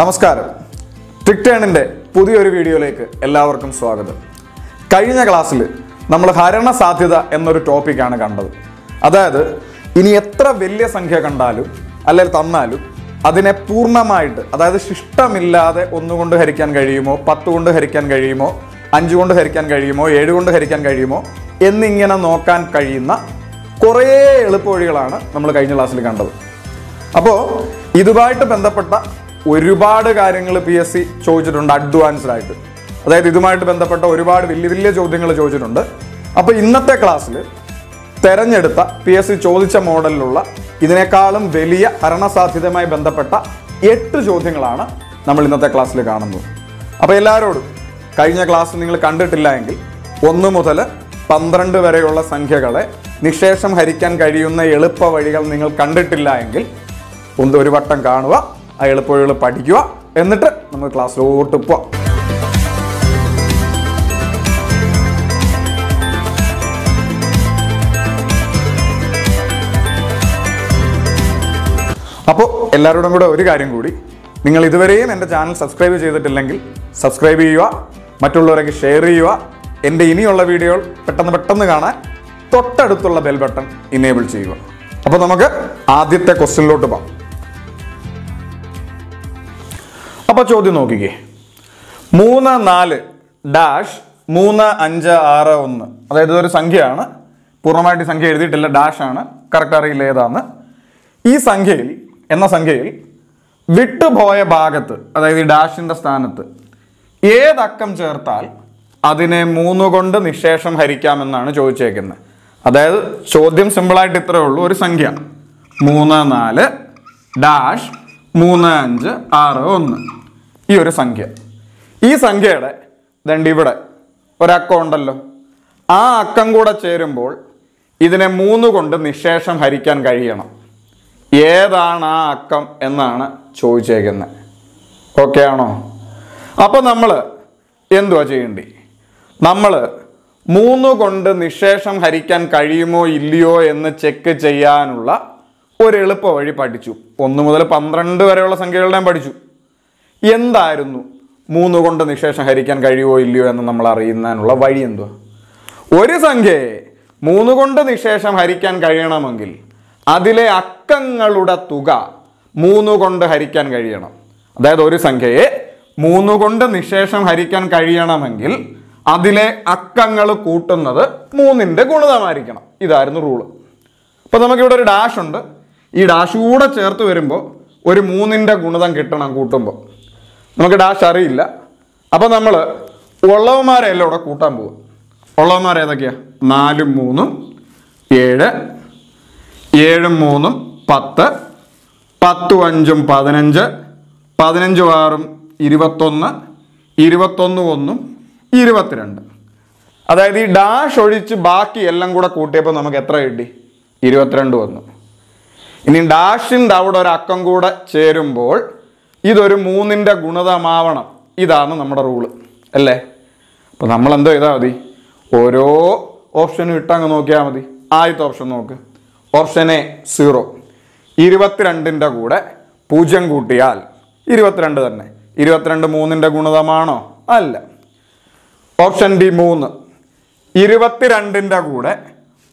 നമസ്കാരം ടിക്ടേണിൻ്റെ പുതിയൊരു വീഡിയോയിലേക്ക് എല്ലാവർക്കും സ്വാഗതം കഴിഞ്ഞ ക്ലാസ്സിൽ നമ്മൾ ഹരണ സാധ്യത എന്നൊരു ടോപ്പിക്കാണ് കണ്ടത് അതായത് ഇനി എത്ര വലിയ സംഖ്യ കണ്ടാലും അല്ലെങ്കിൽ തന്നാലും അതിനെ പൂർണ്ണമായിട്ട് അതായത് ശിഷ്ടമില്ലാതെ ഒന്നുകൊണ്ട് ഹരിക്കാൻ കഴിയുമോ പത്ത് കൊണ്ട് ഹരിക്കാൻ കഴിയുമോ അഞ്ച് കൊണ്ട് ഹരിക്കാൻ കഴിയുമോ ഏഴ് കൊണ്ട് ഹരിക്കാൻ കഴിയുമോ എന്നിങ്ങനെ നോക്കാൻ കഴിയുന്ന കുറേ എളുപ്പവഴികളാണ് നമ്മൾ കഴിഞ്ഞ ക്ലാസ്സിൽ കണ്ടത് അപ്പോൾ ഇതുമായിട്ട് ബന്ധപ്പെട്ട ഒരുപാട് കാര്യങ്ങൾ പി എസ് സി ചോദിച്ചിട്ടുണ്ട് അഡ്വാൻസ്ഡ് ആയിട്ട് അതായത് ഇതുമായിട്ട് ബന്ധപ്പെട്ട ഒരുപാട് വലിയ വലിയ ചോദ്യങ്ങൾ ചോദിച്ചിട്ടുണ്ട് അപ്പോൾ ഇന്നത്തെ ക്ലാസ്സിൽ തെരഞ്ഞെടുത്ത പി എസ് സി ചോദിച്ച മോഡലിലുള്ള ഇതിനേക്കാളും വലിയ ഭരണസാധ്യതയുമായി ബന്ധപ്പെട്ട എട്ട് ചോദ്യങ്ങളാണ് നമ്മൾ ഇന്നത്തെ ക്ലാസ്സിൽ കാണുന്നത് അപ്പോൾ എല്ലാവരോടും കഴിഞ്ഞ ക്ലാസ് നിങ്ങൾ കണ്ടിട്ടില്ല എങ്കിൽ ഒന്ന് മുതൽ പന്ത്രണ്ട് വരെയുള്ള സംഖ്യകളെ നിശേഷം ഹരിക്കാൻ കഴിയുന്ന എളുപ്പ വഴികൾ നിങ്ങൾ കണ്ടിട്ടില്ല എങ്കിൽ ഒന്ന് ഒരു വട്ടം കാണുക എളുപ്പവഴികൾ പഠിക്കുക എന്നിട്ട് നമ്മൾ ക്ലാസ്സിലോട്ട് പോവാം അപ്പോൾ എല്ലാവരോടും കൂടെ ഒരു കാര്യം കൂടി നിങ്ങൾ ഇതുവരെയും എൻ്റെ ചാനൽ സബ്സ്ക്രൈബ് ചെയ്തിട്ടില്ലെങ്കിൽ സബ്സ്ക്രൈബ് ചെയ്യുക മറ്റുള്ളവരൊക്കെ ഷെയർ ചെയ്യുക എൻ്റെ ഇനിയുള്ള വീഡിയോകൾ പെട്ടെന്ന് പെട്ടെന്ന് കാണാൻ തൊട്ടടുത്തുള്ള ബെൽ ബട്ടൺ ഇനേബിൾ ചെയ്യുക അപ്പോൾ നമുക്ക് ആദ്യത്തെ ക്വസ്റ്റ്യനിലോട്ട് പോകാം അപ്പൊ ചോദ്യം നോക്കിക്കേ മൂന്ന് നാല് ഡാഷ് മൂന്ന് അഞ്ച് ആറ് ഒന്ന് അതായത് ഒരു സംഖ്യയാണ് പൂർണ്ണമായിട്ട് സംഖ്യ എഴുതിയിട്ടില്ല ഡാഷ് ആണ് കറക്റ്റ് അറിയില്ല ഏതാന്ന് ഈ സംഖ്യയിൽ എന്ന സംഖ്യയിൽ വിട്ടുപോയ ഭാഗത്ത് അതായത് ഈ ഡാഷിൻ്റെ സ്ഥാനത്ത് ഏതക്കം ചേർത്താൽ അതിനെ മൂന്ന് കൊണ്ട് നിശേഷം ഹരിക്കാമെന്നാണ് ചോദിച്ചേക്കുന്നത് അതായത് ചോദ്യം സിമ്പിളായിട്ട് ഇത്രയേ ഉള്ളൂ ഒരു സംഖ്യ മൂന്ന് നാല് ഡാഷ് മൂന്ന് അഞ്ച് ആറ് ഒന്ന് ഈ ഒരു സംഖ്യ ഈ സംഖ്യയുടെ ദണ്ട് ഇവിടെ ഒരക്കം ഉണ്ടല്ലോ ആ അക്കം കൂടെ ചേരുമ്പോൾ ഇതിനെ മൂന്ന് കൊണ്ട് നിശേഷം ഹരിക്കാൻ കഴിയണം ഏതാണ് ആ അക്കം എന്നാണ് ചോദിച്ചേക്കുന്നത് ഓക്കെ ആണോ അപ്പോൾ നമ്മൾ എന്തുവാ ചെയ്യേണ്ടി നമ്മൾ മൂന്ന് കൊണ്ട് നിശേഷം ഹരിക്കാൻ കഴിയുമോ ഇല്ലയോ എന്ന് ചെക്ക് ചെയ്യാനുള്ള ഒരു എളുപ്പ വഴി പഠിച്ചു ഒന്ന് മുതൽ പന്ത്രണ്ട് വരെയുള്ള സംഖ്യകളുടെ പഠിച്ചു എന്തായിരുന്നു മൂന്ന് കൊണ്ട് നിശേഷം ഹരിക്കാൻ കഴിയുമോ ഇല്ലയോ എന്ന് നമ്മൾ അറിയുന്നതിനുള്ള വഴി എന്തുവാ ഒരു സംഖ്യയെ മൂന്ന് കൊണ്ട് നിശേഷം ഹരിക്കാൻ കഴിയണമെങ്കിൽ അതിലെ അക്കങ്ങളുടെ തുക മൂന്ന് കൊണ്ട് ഹരിക്കാൻ കഴിയണം അതായത് ഒരു സംഖ്യയെ മൂന്ന് കൊണ്ട് നിശേഷം ഹരിക്കാൻ കഴിയണമെങ്കിൽ അതിലെ അക്കങ്ങൾ കൂട്ടുന്നത് മൂന്നിൻ്റെ ഗുണിതമായിരിക്കണം ഇതായിരുന്നു റൂള് അപ്പോൾ നമുക്കിവിടെ ഒരു ഡാഷ് ഉണ്ട് ഈ ഡാഷ് കൂടെ ചേർത്ത് വരുമ്പോൾ ഒരു മൂന്നിൻ്റെ ഗുണിതം കിട്ടണം കൂട്ടുമ്പോൾ നമുക്ക് ഡാഷ് അറിയില്ല അപ്പോൾ നമ്മൾ ഉള്ളവന്മാരെ എല്ലാം ഇവിടെ കൂട്ടാൻ പോവുക ഉള്ളവന്മാർ ഏതൊക്കെയാണ് നാലും മൂന്നും ഏഴ് ഏഴും മൂന്നും പത്ത് പത്തും അഞ്ചും പതിനഞ്ച് പതിനഞ്ചും ആറും ഇരുപത്തൊന്ന് ഇരുപത്തൊന്ന് ഒന്നും ഇരുപത്തിരണ്ട് അതായത് ഈ ഡാഷ് ഒഴിച്ച് ബാക്കി എല്ലാം കൂടെ കൂട്ടിയപ്പോൾ നമുക്ക് എത്ര കിട്ടി ഇരുപത്തിരണ്ട് വന്നു ഇനി ഡാഷിൻ്റെ അവിടെ ഒരു അക്കം കൂടെ ചേരുമ്പോൾ ഇതൊരു മൂന്നിൻ്റെ ഗുണതമാവണം ഇതാണ് നമ്മുടെ റൂള് അല്ലേ അപ്പോൾ എന്തോ ചെയ്താൽ മതി ഓരോ ഓപ്ഷനും ഇട്ടങ്ങ് നോക്കിയാൽ മതി ആദ്യത്തെ ഓപ്ഷൻ നോക്ക് ഓപ്ഷൻ എ സീറോ ഇരുപത്തിരണ്ടിൻ്റെ കൂടെ പൂജ്യം കൂട്ടിയാൽ ഇരുപത്തിരണ്ട് തന്നെ ഇരുപത്തിരണ്ട് മൂന്നിൻ്റെ ഗുണതമാണോ അല്ല ഓപ്ഷൻ ഡി മൂന്ന് ഇരുപത്തിരണ്ടിൻ്റെ കൂടെ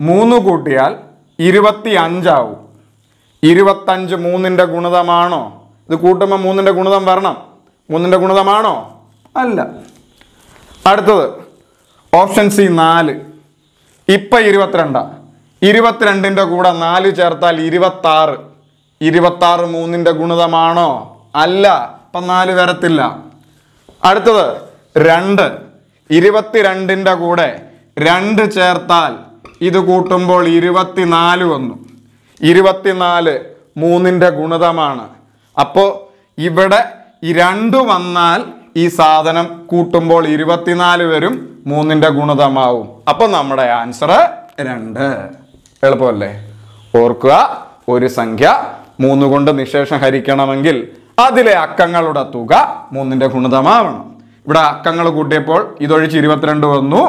മൂന്ന് കൂട്ടിയാൽ ഇരുപത്തി അഞ്ചാവും ഇരുപത്തഞ്ച് മൂന്നിൻ്റെ ഗുണതമാണോ ഇത് കൂട്ടുമ്പോൾ മൂന്നിൻ്റെ ഗുണിതം വരണം മൂന്നിൻ്റെ ഗുണിതമാണോ അല്ല അടുത്തത് ഓപ്ഷൻ സി നാല് ഇപ്പം ഇരുപത്തിരണ്ടാണ് ഇരുപത്തിരണ്ടിൻ്റെ കൂടെ നാല് ചേർത്താൽ ഇരുപത്താറ് ഇരുപത്താറ് മൂന്നിൻ്റെ ഗുണിതമാണോ അല്ല അപ്പം നാല് വരത്തില്ല അടുത്തത് രണ്ട് ഇരുപത്തിരണ്ടിൻ്റെ കൂടെ രണ്ട് ചേർത്താൽ ഇത് കൂട്ടുമ്പോൾ ഇരുപത്തിനാല് വന്നു ഇരുപത്തിനാല് മൂന്നിൻ്റെ ഗുണിതമാണ് അപ്പോൾ ഇവിടെ ഈ രണ്ട് വന്നാൽ ഈ സാധനം കൂട്ടുമ്പോൾ ഇരുപത്തിനാല് വരും മൂന്നിൻ്റെ ഗുണിതമാവും അപ്പോൾ നമ്മുടെ ആൻസർ രണ്ട് എളുപ്പമല്ലേ ഓർക്കുക ഒരു സംഖ്യ മൂന്ന് കൊണ്ട് നിശേഷം ഹരിക്കണമെങ്കിൽ അതിലെ അക്കങ്ങളുടെ തുക മൂന്നിൻ്റെ ഗുണിതമാവണം ഇവിടെ അക്കങ്ങൾ കൂട്ടിയപ്പോൾ ഇതൊഴിച്ച് ഇരുപത്തിരണ്ട് വന്നു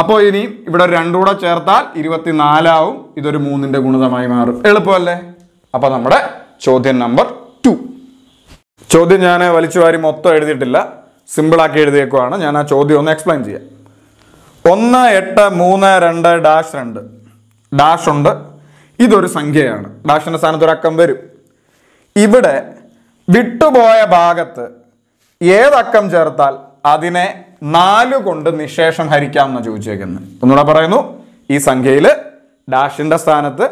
അപ്പോൾ ഇനി ഇവിടെ രണ്ടുകൂടെ ചേർത്താൽ ഇരുപത്തിനാലാവും ഇതൊരു മൂന്നിൻ്റെ ഗുണിതമായി മാറും എളുപ്പമല്ലേ അപ്പോൾ നമ്മുടെ ചോദ്യം നമ്പർ ടു ചോദ്യം ഞാൻ വലിച്ചുവാരി മൊത്തം എഴുതിയിട്ടില്ല സിമ്പിളാക്കി എഴുതിയേക്കുവാണ് ഞാൻ ആ ചോദ്യം ഒന്ന് എക്സ്പ്ലെയിൻ ചെയ്യാം ഒന്ന് എട്ട് മൂന്ന് രണ്ട് ഡാഷ് രണ്ട് ഡാഷ് ഉണ്ട് ഇതൊരു സംഖ്യയാണ് ഡാഷിൻ്റെ സ്ഥാനത്ത് ഒരു അക്കം വരും ഇവിടെ വിട്ടുപോയ ഭാഗത്ത് ഏതക്കം ചേർത്താൽ അതിനെ നാല് കൊണ്ട് നിശേഷം ഹരിക്കാം എന്ന് ചോദിച്ചേക്കുന്നത് ഒന്നുകൂടെ പറയുന്നു ഈ സംഖ്യയിൽ ഡാഷിൻ്റെ സ്ഥാനത്ത്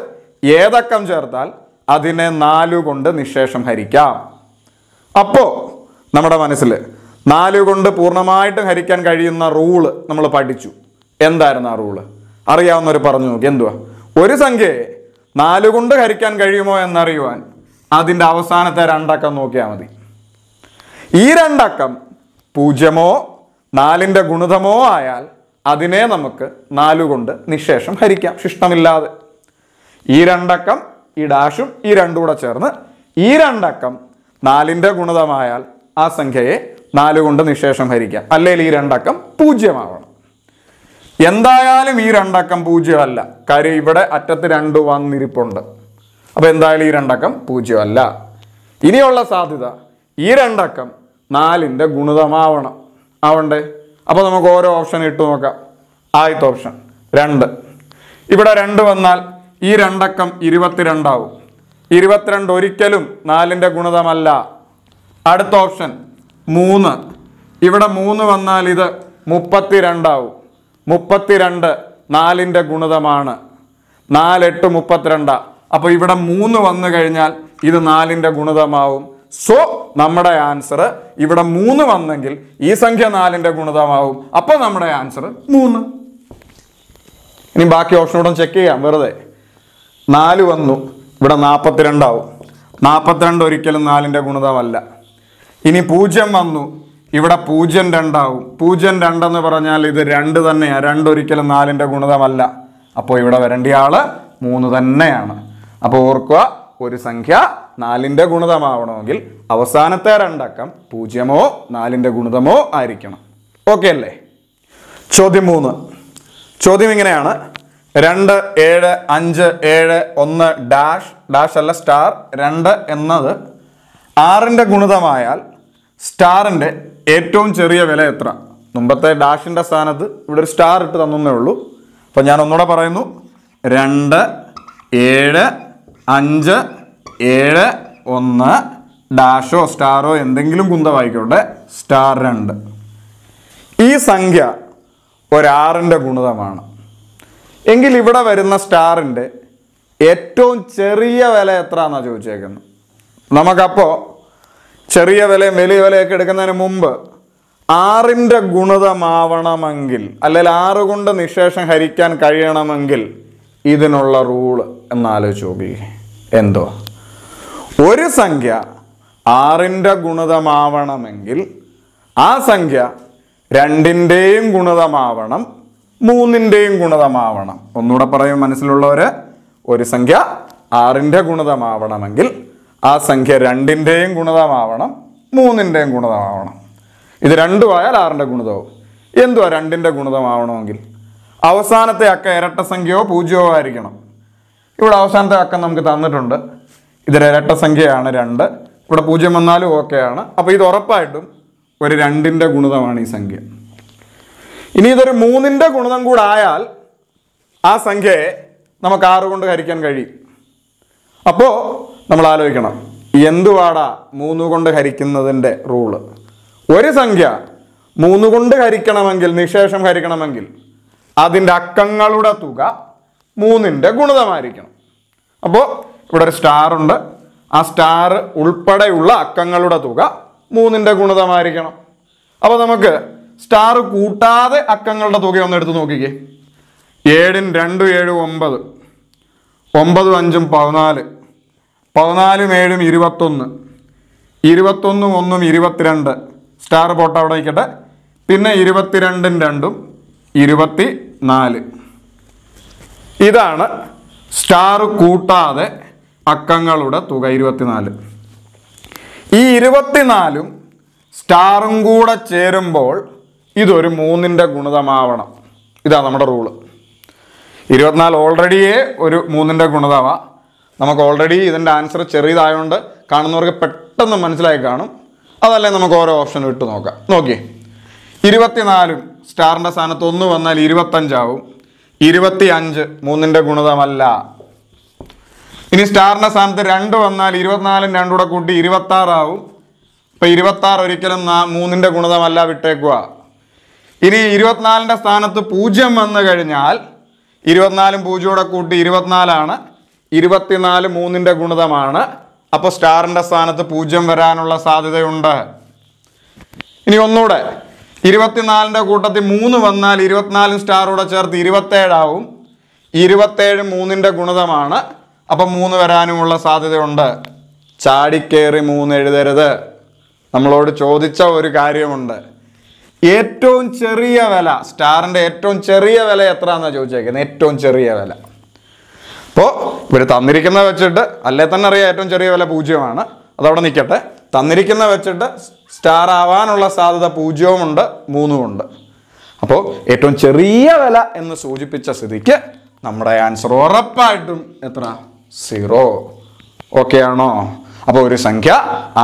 ഏതക്കം ചേർത്താൽ അതിനെ നാലു കൊണ്ട് നിശേഷം ഹരിക്കാം അപ്പോൾ നമ്മുടെ മനസ്സിൽ നാലു കൊണ്ട് പൂർണ്ണമായിട്ടും ഹരിക്കാൻ കഴിയുന്ന റൂള് നമ്മൾ പഠിച്ചു എന്തായിരുന്നു ആ റൂള് അറിയാവുന്നവർ പറഞ്ഞു നോക്കി എന്തുവാ ഒരു സംഖ്യയെ നാലു കൊണ്ട് ഹരിക്കാൻ കഴിയുമോ എന്നറിയുവാൻ അതിൻ്റെ അവസാനത്തെ രണ്ടക്കം നോക്കിയാൽ മതി ഈ രണ്ടക്കം പൂജ്യമോ നാലിൻ്റെ ഗുണിതമോ ആയാൽ അതിനെ നമുക്ക് നാലുകൊണ്ട് നിശേഷം ഹരിക്കാം ശിഷ്ടമില്ലാതെ ഈ രണ്ടക്കം ഈ ഡാഷും ഈ രണ്ടും കൂടെ ചേർന്ന് ഈ രണ്ടക്കം നാലിൻ്റെ ഗുണിതമായാൽ ആ സംഖ്യയെ നാല് കൊണ്ട് നിശേഷം ഹരിക്കാം അല്ലെങ്കിൽ ഈ രണ്ടക്കം പൂജ്യമാവണം എന്തായാലും ഈ രണ്ടക്കം പൂജ്യമല്ല കാര്യം ഇവിടെ അറ്റത്ത് രണ്ട് വന്നിരിപ്പുണ്ട് അപ്പോൾ എന്തായാലും ഈ രണ്ടക്കം പൂജ്യമല്ല ഇനിയുള്ള സാധ്യത ഈ രണ്ടക്കം നാലിൻ്റെ ഗുണിതമാവണം ആവണ്ടേ അപ്പോൾ നമുക്ക് ഓരോ ഓപ്ഷൻ ഇട്ട് നോക്കാം ആദ്യത്തെ ഓപ്ഷൻ രണ്ട് ഇവിടെ രണ്ട് വന്നാൽ ഈ രണ്ടക്കം ഇരുപത്തിരണ്ടാവും ഇരുപത്തിരണ്ട് ഒരിക്കലും നാലിൻ്റെ ഗുണിതമല്ല അടുത്ത ഓപ്ഷൻ മൂന്ന് ഇവിടെ മൂന്ന് വന്നാൽ ഇത് മുപ്പത്തിരണ്ടാവും മുപ്പത്തിരണ്ട് നാലിൻ്റെ ഗുണിതമാണ് നാലെട്ട് മുപ്പത്തിരണ്ടാ അപ്പോൾ ഇവിടെ മൂന്ന് വന്നു കഴിഞ്ഞാൽ ഇത് നാലിൻ്റെ ഗുണിതമാവും സോ നമ്മുടെ ആൻസർ ഇവിടെ മൂന്ന് വന്നെങ്കിൽ ഈ സംഖ്യ നാലിൻ്റെ ഗുണിതമാവും അപ്പോൾ നമ്മുടെ ആൻസർ മൂന്ന് ഇനി ബാക്കി ഓപ്ഷനോടും ചെക്ക് ചെയ്യാം വെറുതെ നാല് വന്നു ഇവിടെ നാൽപ്പത്തിരണ്ടാവും നാൽപ്പത്തിരണ്ട് ഒരിക്കലും നാലിൻ്റെ ഗുണിതമല്ല ഇനി പൂജ്യം വന്നു ഇവിടെ പൂജ്യം രണ്ടാവും പൂജ്യം രണ്ടെന്ന് പറഞ്ഞാൽ ഇത് രണ്ട് തന്നെയാണ് രണ്ടൊരിക്കലും നാലിൻ്റെ ഗുണിതമല്ല അപ്പോൾ ഇവിടെ വരേണ്ട ആൾ മൂന്ന് തന്നെയാണ് അപ്പോൾ ഓർക്കുക ഒരു സംഖ്യ നാലിൻ്റെ ഗുണിതമാവണമെങ്കിൽ അവസാനത്തെ രണ്ടക്കം പൂജ്യമോ നാലിൻ്റെ ഗുണിതമോ ആയിരിക്കണം ഓക്കെ അല്ലേ ചോദ്യം മൂന്ന് ചോദ്യം ഇങ്ങനെയാണ് രണ്ട് ഏഴ് അഞ്ച് ഏഴ് ഒന്ന് ഡാഷ് ഡാഷ് അല്ല സ്റ്റാർ രണ്ട് എന്നത് ആറിൻ്റെ ഗുണിതമായാൽ സ്റ്റാറിൻ്റെ ഏറ്റവും ചെറിയ വില എത്ര മുമ്പത്തെ ഡാഷിൻ്റെ സ്ഥാനത്ത് ഇവിടെ ഒരു സ്റ്റാർ ഇട്ട് തന്നേ ഉള്ളൂ അപ്പോൾ ഞാൻ ഒന്നുകൂടെ പറയുന്നു രണ്ട് ഏഴ് അഞ്ച് ഏഴ് ഒന്ന് ഡാഷോ സ്റ്റാറോ എന്തെങ്കിലും കുന്തമായിക്കോട്ടെ സ്റ്റാർ രണ്ട് ഈ സംഖ്യ ഒരാറിൻ്റെ ഗുണിതമാണ് എങ്കിൽ ഇവിടെ വരുന്ന സ്റ്റാറിൻ്റെ ഏറ്റവും ചെറിയ വില എത്ര എന്നാണ് ചോദിച്ചേക്കുന്നത് നമുക്കപ്പോൾ ചെറിയ വിലയും വലിയ വിലയൊക്കെ എടുക്കുന്നതിന് മുമ്പ് ആറിൻ്റെ ഗുണിതമാവണമെങ്കിൽ അല്ലെങ്കിൽ ആറ് കൊണ്ട് നിശേഷം ഹരിക്കാൻ കഴിയണമെങ്കിൽ ഇതിനുള്ള റൂള് എന്നാലോചിച്ച് നോക്കി എന്തോ ഒരു സംഖ്യ ആറിൻ്റെ ഗുണിതമാവണമെങ്കിൽ ആ സംഖ്യ രണ്ടിൻ്റെയും ഗുണിതമാവണം മൂന്നിൻ്റെയും ഗുണിതമാവണം ഒന്നുകൂടെ പറയും മനസ്സിലുള്ളവർ ഒരു സംഖ്യ ആറിൻ്റെ ഗുണിതമാവണമെങ്കിൽ ആ സംഖ്യ രണ്ടിൻ്റെയും ഗുണിതമാവണം മൂന്നിൻ്റെയും ഗുണിതമാവണം ഇത് രണ്ടും ആയാൽ ആറിൻ്റെ ഗുണിതവും എന്തുവാ രണ്ടിൻ്റെ ഗുണിതമാവണമെങ്കിൽ അവസാനത്തെ അക്ക ഇരട്ട സംഖ്യയോ പൂജ്യമോ ആയിരിക്കണം ഇവിടെ അവസാനത്തെ അക്കം നമുക്ക് തന്നിട്ടുണ്ട് ഇതിൽ ഇരട്ട സംഖ്യയാണ് രണ്ട് ഇവിടെ പൂജ്യം വന്നാലും ഓക്കെയാണ് അപ്പോൾ ഇത് ഉറപ്പായിട്ടും ഒരു രണ്ടിൻ്റെ ഗുണിതമാണ് ഈ സംഖ്യ ഇനി ഇതൊരു മൂന്നിൻ്റെ ഗുണിതം കൂടായാൽ ആ സംഖ്യയെ നമുക്ക് ആറ് കൊണ്ട് ഹരിക്കാൻ കഴിയും അപ്പോൾ നമ്മൾ ആലോചിക്കണം എന്തുവാടാ മൂന്ന് കൊണ്ട് ഹരിക്കുന്നതിൻ്റെ റൂള് ഒരു സംഖ്യ മൂന്ന് കൊണ്ട് ഹരിക്കണമെങ്കിൽ നിശേഷം ഹരിക്കണമെങ്കിൽ അതിൻ്റെ അക്കങ്ങളുടെ തുക മൂന്നിൻ്റെ ഗുണിതമായിരിക്കണം അപ്പോൾ ഇവിടെ ഒരു സ്റ്റാർ ഉണ്ട് ആ സ്റ്റാർ ഉൾപ്പെടെയുള്ള അക്കങ്ങളുടെ തുക മൂന്നിൻ്റെ ഗുണിതമായിരിക്കണം അപ്പോൾ നമുക്ക് സ്റ്റാർ കൂട്ടാതെ അക്കങ്ങളുടെ തുക ഒന്ന് എടുത്ത് നോക്കിക്കേ ഏഴിന് രണ്ട് ഏഴ് ഒമ്പത് ഒമ്പതും അഞ്ചും പതിനാല് പതിനാലും ഏഴും ഇരുപത്തൊന്ന് ഇരുപത്തൊന്നും ഒന്നും ഇരുപത്തിരണ്ട് സ്റ്റാർ പോട്ട് അവിടെ നിൽക്കട്ടെ പിന്നെ ഇരുപത്തിരണ്ടും രണ്ടും ഇരുപത്തി നാല് ഇതാണ് സ്റ്റാർ കൂട്ടാതെ അക്കങ്ങളുടെ തുക ഇരുപത്തിനാല് ഈ ഇരുപത്തിനാലും സ്റ്റാറും കൂടെ ചേരുമ്പോൾ ഇതൊരു മൂന്നിൻ്റെ ഗുണിതമാവണം ഇതാണ് നമ്മുടെ റൂള് ഇരുപത്തിനാല് ഓൾറെഡിയേ ഒരു മൂന്നിൻ്റെ ഗുണിതമാണ് നമുക്ക് ഓൾറെഡി ഇതിൻ്റെ ആൻസർ ചെറിയതായതുകൊണ്ട് കാണുന്നവർക്ക് പെട്ടെന്ന് മനസ്സിലായി കാണും അതല്ലേ നമുക്ക് ഓരോ ഓപ്ഷനും ഇട്ട് നോക്കാം നോക്കി ഇരുപത്തിനാലും സ്റ്റാറിൻ്റെ സ്ഥാനത്ത് ഒന്ന് വന്നാൽ ഇരുപത്തഞ്ചാവും ഇരുപത്തി അഞ്ച് മൂന്നിൻ്റെ ഗുണിതമല്ല ഇനി സ്റ്റാറിൻ്റെ സ്ഥാനത്ത് രണ്ട് വന്നാൽ ഇരുപത്തിനാലും രണ്ടും കൂടെ കൂട്ടി ഇരുപത്താറാവും അപ്പോൾ ഇരുപത്താറ് ഒരിക്കലും മൂന്നിൻ്റെ ഗുണിതമല്ല വിട്ടേക്കുക ഇനി ഇരുപത്തിനാലിൻ്റെ സ്ഥാനത്ത് പൂജ്യം വന്നു കഴിഞ്ഞാൽ ഇരുപത്തിനാലും പൂജ്യയോടെ കൂട്ടി ഇരുപത്തിനാലാണ് ഇരുപത്തിനാല് മൂന്നിൻ്റെ ഗുണിതമാണ് അപ്പോൾ സ്റ്റാറിൻ്റെ സ്ഥാനത്ത് പൂജ്യം വരാനുള്ള സാധ്യതയുണ്ട് ഇനി ഒന്നുകൂടെ ഇരുപത്തിനാലിൻ്റെ കൂട്ടത്തിൽ മൂന്ന് വന്നാൽ ഇരുപത്തിനാലും സ്റ്റാറോടെ ചേർത്ത് ഇരുപത്തേഴാവും ഇരുപത്തേഴ് മൂന്നിൻ്റെ ഗുണിതമാണ് അപ്പം മൂന്ന് വരാനുമുള്ള സാധ്യതയുണ്ട് ചാടിക്കേറി മൂന്ന് എഴുതരുത് നമ്മളോട് ചോദിച്ച ഒരു കാര്യമുണ്ട് ഏറ്റവും ചെറിയ വില സ്റ്റാറിൻ്റെ ഏറ്റവും ചെറിയ വില എത്രയാണെന്നാണ് ചോദിച്ചേക്കുന്നത് ഏറ്റവും ചെറിയ വില അപ്പോൾ ഇവർ തന്നിരിക്കുന്ന വെച്ചിട്ട് അല്ലേ തന്നെ അറിയാം ഏറ്റവും ചെറിയ വില പൂജ്യമാണ് അതവിടെ നിൽക്കട്ടെ തന്നിരിക്കുന്ന വെച്ചിട്ട് സ്റ്റാർ ആവാനുള്ള സാധ്യത പൂജ്യവുമുണ്ട് മൂന്നുമുണ്ട് അപ്പോൾ ഏറ്റവും ചെറിയ വില എന്ന് സൂചിപ്പിച്ച സ്ഥിതിക്ക് നമ്മുടെ ആൻസർ ഉറപ്പായിട്ടും എത്ര സീറോ ഓക്കെ ആണോ അപ്പോൾ ഒരു സംഖ്യ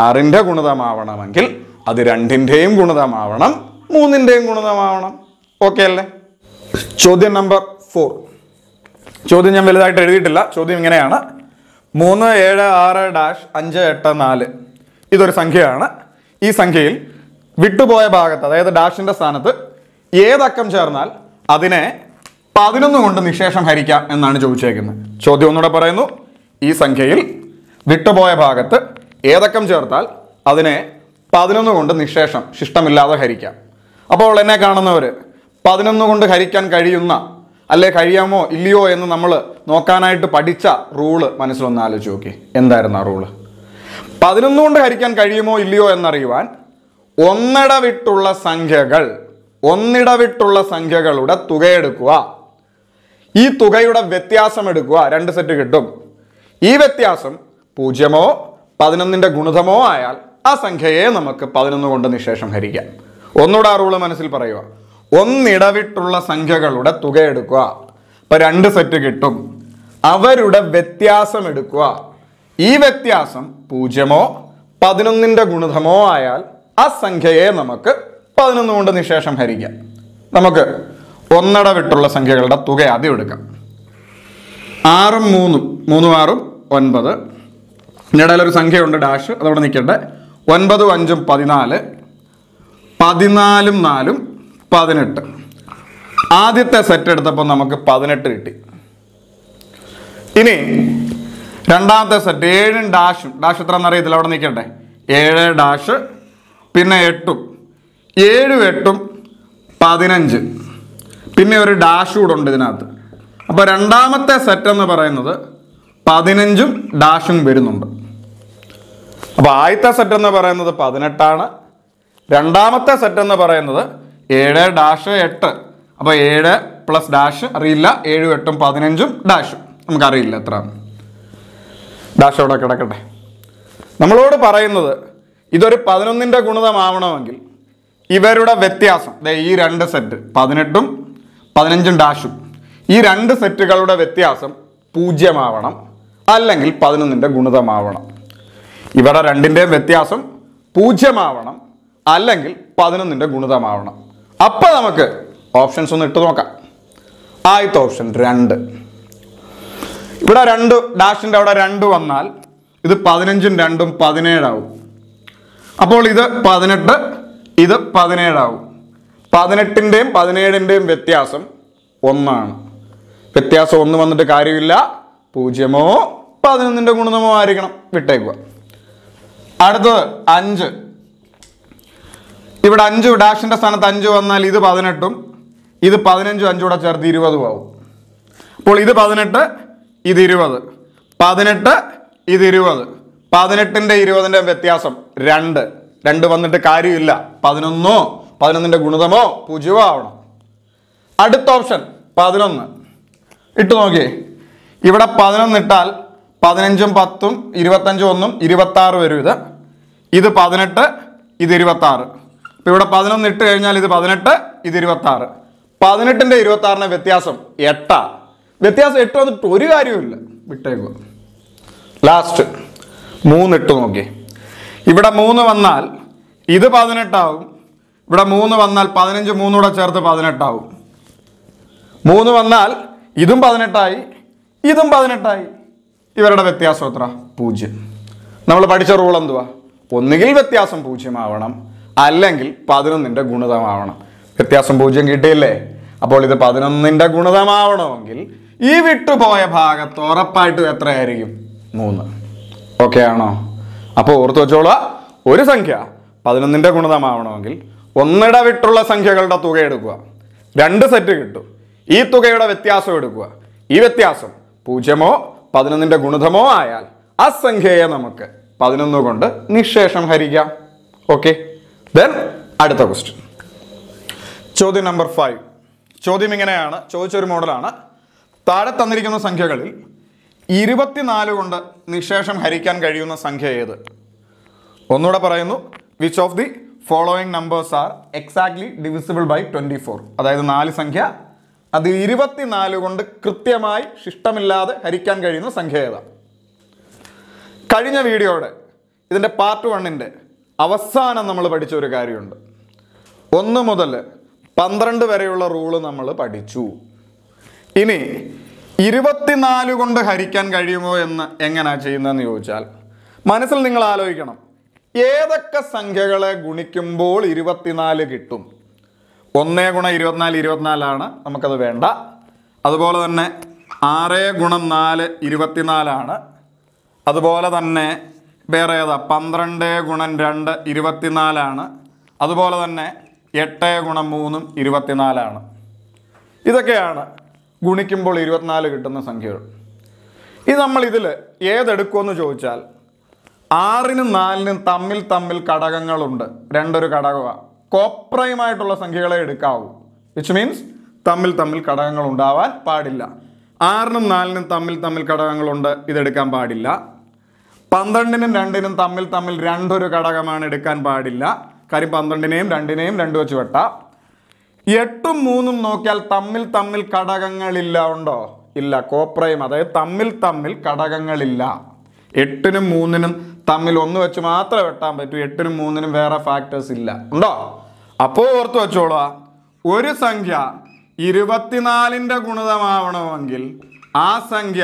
ആറിൻ്റെ ഗുണിതമാവണമെങ്കിൽ അത് രണ്ടിൻ്റെയും ഗുണിതമാവണം മൂന്നിൻ്റെയും ഗുണിതമാവണം ഓക്കെ അല്ലേ ചോദ്യം നമ്പർ ഫോർ ചോദ്യം ഞാൻ വലുതായിട്ട് എഴുതിയിട്ടില്ല ചോദ്യം ഇങ്ങനെയാണ് മൂന്ന് ഏഴ് ആറ് ഡാഷ് അഞ്ച് എട്ട് നാല് ഇതൊരു സംഖ്യയാണ് ഈ സംഖ്യയിൽ വിട്ടുപോയ ഭാഗത്ത് അതായത് ഡാഷിൻ്റെ സ്ഥാനത്ത് ഏതക്കം ചേർന്നാൽ അതിനെ പതിനൊന്ന് കൊണ്ട് നിശേഷം ഹരിക്കാം എന്നാണ് ചോദിച്ചേക്കുന്നത് ചോദ്യം ഒന്നുകൂടെ പറയുന്നു ഈ സംഖ്യയിൽ വിട്ടുപോയ ഭാഗത്ത് ഏതക്കം ചേർത്താൽ അതിനെ പതിനൊന്ന് കൊണ്ട് നിശേഷം ശിഷ്ടമില്ലാതെ ഹരിക്കാം അപ്പോൾ എന്നെ കാണുന്നവർ പതിനൊന്ന് കൊണ്ട് ഹരിക്കാൻ കഴിയുന്ന അല്ലെ കഴിയാമോ ഇല്ലയോ എന്ന് നമ്മൾ നോക്കാനായിട്ട് പഠിച്ച റൂള് മനസ്സിലൊന്ന് ആലോചിച്ച് നോക്കി എന്തായിരുന്നു ആ റൂള് പതിനൊന്ന് കൊണ്ട് ഹരിക്കാൻ കഴിയുമോ ഇല്ലയോ എന്നറിയുവാൻ ഒന്നിടവിട്ടുള്ള സംഖ്യകൾ ഒന്നിടവിട്ടുള്ള സംഖ്യകളുടെ തുകയെടുക്കുക ഈ തുകയുടെ വ്യത്യാസം എടുക്കുക രണ്ട് സെറ്റ് കിട്ടും ഈ വ്യത്യാസം പൂജ്യമോ പതിനൊന്നിൻ്റെ ഗുണിതമോ ആയാൽ ആ സംഖ്യയെ നമുക്ക് പതിനൊന്ന് കൊണ്ട് നിശേഷം ഹരിക്കാം ഒന്നുകൂടെ ആ റൂള് മനസ്സിൽ പറയുക ഒന്നിടവിട്ടുള്ള സംഖ്യകളുടെ തുക എടുക്കുക ഇപ്പം രണ്ട് സെറ്റ് കിട്ടും അവരുടെ വ്യത്യാസം എടുക്കുക ഈ വ്യത്യാസം പൂജ്യമോ പതിനൊന്നിൻ്റെ ഗുണിതമോ ആയാൽ ആ സംഖ്യയെ നമുക്ക് പതിനൊന്ന് കൊണ്ട് നിശേഷം ഹരിക്കാം നമുക്ക് ഒന്നട വിട്ടുള്ള സംഖ്യകളുടെ തുക ആദ്യം എടുക്കാം ആറും മൂന്നും മൂന്നും ആറും ഒൻപത് ഇതിനിടയിലൊരു സംഖ്യയുണ്ട് ഡാഷ് അതവിടെ നിൽക്കട്ടെ ഒൻപതും അഞ്ചും പതിനാല് പതിനാലും നാലും പതിനെട്ട് ആദ്യത്തെ സെറ്റ് എടുത്തപ്പോൾ നമുക്ക് പതിനെട്ട് കിട്ടി ഇനി രണ്ടാമത്തെ സെറ്റ് ഏഴും ഡാഷും ഡാഷ് എത്ര എന്നറിയത്തില്ല അവിടെ നിൽക്കട്ടെ ഏഴ് ഡാഷ് പിന്നെ എട്ടും ഏഴും എട്ടും പതിനഞ്ച് പിന്നെ ഒരു ഡാഷ് കൂടെ ഉണ്ട് ഇതിനകത്ത് അപ്പോൾ രണ്ടാമത്തെ സെറ്റ് എന്ന് പറയുന്നത് പതിനഞ്ചും ഡാഷും വരുന്നുണ്ട് അപ്പോൾ ആദ്യത്തെ സെറ്റ് എന്ന് പറയുന്നത് പതിനെട്ടാണ് രണ്ടാമത്തെ സെറ്റ് എന്ന് പറയുന്നത് ഏഴ് ഡാഷ് എട്ട് അപ്പോൾ ഏഴ് പ്ലസ് ഡാഷ് അറിയില്ല ഏഴും എട്ടും പതിനഞ്ചും ഡാഷും നമുക്കറിയില്ല എത്ര ഡാഷ് അവിടെ കിടക്കട്ടെ നമ്മളോട് പറയുന്നത് ഇതൊരു പതിനൊന്നിൻ്റെ ഗുണിതമാവണമെങ്കിൽ ഇവരുടെ വ്യത്യാസം ഈ രണ്ട് സെറ്റ് പതിനെട്ടും പതിനഞ്ചും ഡാഷും ഈ രണ്ട് സെറ്റുകളുടെ വ്യത്യാസം പൂജ്യമാവണം അല്ലെങ്കിൽ പതിനൊന്നിൻ്റെ ഗുണിതമാവണം ഇവരുടെ രണ്ടിൻ്റെയും വ്യത്യാസം പൂജ്യമാവണം അല്ലെങ്കിൽ പതിനൊന്നിൻ്റെ ഗുണിതമാവണം അപ്പോൾ നമുക്ക് ഓപ്ഷൻസ് ഒന്ന് ഇട്ട് നോക്കാം ആദ്യത്തെ ഓപ്ഷൻ രണ്ട് ഇവിടെ രണ്ട് ഡാഷിൻ്റെ അവിടെ രണ്ട് വന്നാൽ ഇത് പതിനഞ്ചും രണ്ടും പതിനേഴാവും അപ്പോൾ ഇത് പതിനെട്ട് ഇത് പതിനേഴാവും പതിനെട്ടിൻ്റെയും പതിനേഴിൻ്റെയും വ്യത്യാസം ഒന്നാണ് വ്യത്യാസം ഒന്ന് വന്നിട്ട് കാര്യമില്ല പൂജ്യമോ പതിനൊന്നിൻ്റെ ഗുണിതമോ ആയിരിക്കണം വിട്ടേക്കുക അടുത്തത് അഞ്ച് ഇവിടെ അഞ്ച് ഡാഷിൻ്റെ സ്ഥാനത്ത് അഞ്ച് വന്നാൽ ഇത് പതിനെട്ടും ഇത് പതിനഞ്ചും അഞ്ചൂടെ ചേർത്ത് ഇരുപതും ആവും അപ്പോൾ ഇത് പതിനെട്ട് ഇത് ഇരുപത് പതിനെട്ട് ഇത് ഇരുപത് പതിനെട്ടിൻ്റെ ഇരുപതിൻ്റെ വ്യത്യാസം രണ്ട് രണ്ട് വന്നിട്ട് കാര്യമില്ല പതിനൊന്നോ പതിനൊന്നിൻ്റെ ഗുണിതമോ പൂജ്യമോ ആവണം അടുത്ത ഓപ്ഷൻ പതിനൊന്ന് ഇട്ട് നോക്കിയേ ഇവിടെ പതിനൊന്നിട്ടാൽ പതിനഞ്ചും പത്തും ഇരുപത്തഞ്ചും ഒന്നും ഇരുപത്താറ് വരും ഇത് ഇത് പതിനെട്ട് ഇത് ഇരുപത്താറ് ഇപ്പം ഇവിടെ പതിനൊന്ന് ഇട്ട് കഴിഞ്ഞാൽ ഇത് പതിനെട്ട് ഇത് ആറ് പതിനെട്ടിൻ്റെ ആറിന് വ്യത്യാസം എട്ടാ വ്യത്യാസം എട്ട് വന്നിട്ട് ഒരു കാര്യമില്ല വിട്ടേക്കുക ലാസ്റ്റ് മൂന്നിട്ട് നോക്കി ഇവിടെ മൂന്ന് വന്നാൽ ഇത് പതിനെട്ടാവും ഇവിടെ മൂന്ന് വന്നാൽ പതിനഞ്ച് മൂന്നൂടെ ചേർത്ത് പതിനെട്ടാവും മൂന്ന് വന്നാൽ ഇതും പതിനെട്ടായി ഇതും പതിനെട്ടായി ഇവരുടെ വ്യത്യാസം എത്ര പൂജ്യം നമ്മൾ പഠിച്ച റൂൾ എന്തുവാ ഒന്നുകിൽ വ്യത്യാസം പൂജ്യമാവണം അല്ലെങ്കിൽ പതിനൊന്നിൻ്റെ ഗുണിതമാവണം വ്യത്യാസം പൂജ്യം കിട്ടിയില്ലേ അപ്പോൾ ഇത് പതിനൊന്നിൻ്റെ ഗുണിതമാവണമെങ്കിൽ ഈ വിട്ടുപോയ ഭാഗത്ത് ഉറപ്പായിട്ടും എത്രയായിരിക്കും മൂന്ന് ഓക്കെ ആണോ അപ്പോൾ ഓർത്ത് വെച്ചോളാം ഒരു സംഖ്യ പതിനൊന്നിൻ്റെ ഗുണിതമാവണമെങ്കിൽ ഒന്നിട വിട്ടുള്ള സംഖ്യകളുടെ തുക എടുക്കുക രണ്ട് സെറ്റ് കിട്ടും ഈ തുകയുടെ വ്യത്യാസം എടുക്കുക ഈ വ്യത്യാസം പൂജ്യമോ പതിനൊന്നിൻ്റെ ഗുണിതമോ ആയാൽ ആ സംഖ്യയെ നമുക്ക് പതിനൊന്ന് കൊണ്ട് നിശേഷം ഹരിക്കാം ഓക്കെ ദെൻ അടുത്ത ക്വസ്റ്റ്യൻ ചോദ്യം നമ്പർ ഫൈവ് ചോദ്യം ഇങ്ങനെയാണ് ചോദിച്ചൊരു മോഡലാണ് താഴെ തന്നിരിക്കുന്ന സംഖ്യകളിൽ ഇരുപത്തിനാല് കൊണ്ട് നിശേഷം ഹരിക്കാൻ കഴിയുന്ന സംഖ്യ ഏത് ഒന്നുകൂടെ പറയുന്നു which of the following numbers are exactly divisible by twenty four അതായത് നാല് സംഖ്യ അത് ഇരുപത്തിനാല് കൊണ്ട് കൃത്യമായി ശിഷ്ടമില്ലാതെ ഹരിക്കാൻ കഴിയുന്ന സംഖ്യ ഏതാണ് കഴിഞ്ഞ വീഡിയോയുടെ ഇതിൻ്റെ പാർട്ട് വണ്ണിൻ്റെ അവസാനം നമ്മൾ പഠിച്ച ഒരു കാര്യമുണ്ട് ഒന്ന് മുതൽ പന്ത്രണ്ട് വരെയുള്ള റൂള് നമ്മൾ പഠിച്ചു ഇനി ഇരുപത്തിനാല് കൊണ്ട് ഹരിക്കാൻ കഴിയുമോ എന്ന് എങ്ങനെയാണ് ചെയ്യുന്നതെന്ന് ചോദിച്ചാൽ മനസ്സിൽ നിങ്ങൾ ആലോചിക്കണം ഏതൊക്കെ സംഖ്യകളെ ഗുണിക്കുമ്പോൾ ഇരുപത്തിനാല് കിട്ടും ഒന്നേ ഗുണം ഇരുപത്തിനാല് ഇരുപത്തിനാലാണ് നമുക്കത് വേണ്ട അതുപോലെ തന്നെ ആറ് ഗുണം നാല് ഇരുപത്തിനാലാണ് അതുപോലെ തന്നെ വേറെ ഏതാ പന്ത്രണ്ട് ഗുണം രണ്ട് ഇരുപത്തിനാലാണ് അതുപോലെ തന്നെ എട്ട് ഗുണം മൂന്നും ഇരുപത്തിനാലാണ് ഇതൊക്കെയാണ് ഗുണിക്കുമ്പോൾ ഇരുപത്തിനാല് കിട്ടുന്ന സംഖ്യകൾ ഇത് നമ്മൾ ഇതിൽ ഏതെടുക്കുമെന്ന് ചോദിച്ചാൽ ആറിനും നാലിനും തമ്മിൽ തമ്മിൽ ഘടകങ്ങളുണ്ട് രണ്ടൊരു ഘടകമാണ് കോപ്രയുമായിട്ടുള്ള സംഖ്യകളെ എടുക്കാവൂ വിച്ച് മീൻസ് തമ്മിൽ തമ്മിൽ ഘടകങ്ങൾ ഉണ്ടാവാൻ പാടില്ല ആറിനും നാലിനും തമ്മിൽ തമ്മിൽ ഘടകങ്ങളുണ്ട് ഇതെടുക്കാൻ പാടില്ല പന്ത്രണ്ടിനും രണ്ടിനും തമ്മിൽ തമ്മിൽ രണ്ടൊരു ഘടകമാണ് എടുക്കാൻ പാടില്ല കാര്യം പന്ത്രണ്ടിനെയും രണ്ടിനെയും രണ്ടു വെച്ച് വെട്ടാം എട്ടും മൂന്നും നോക്കിയാൽ തമ്മിൽ തമ്മിൽ ഘടകങ്ങളില്ല ഉണ്ടോ ഇല്ല കോപ്രയും അതായത് തമ്മിൽ തമ്മിൽ ഘടകങ്ങളില്ല എട്ടിനും മൂന്നിനും തമ്മിൽ ഒന്ന് വെച്ച് മാത്രമേ വെട്ടാൻ പറ്റൂ എട്ടിനും മൂന്നിനും വേറെ ഫാക്ടേഴ്സ് ഇല്ല ഉണ്ടോ അപ്പോൾ ഓർത്ത് വെച്ചോളൂ ഒരു സംഖ്യ ഇരുപത്തിനാലിൻ്റെ ഗുണിതമാവണമെങ്കിൽ ആ സംഖ്യ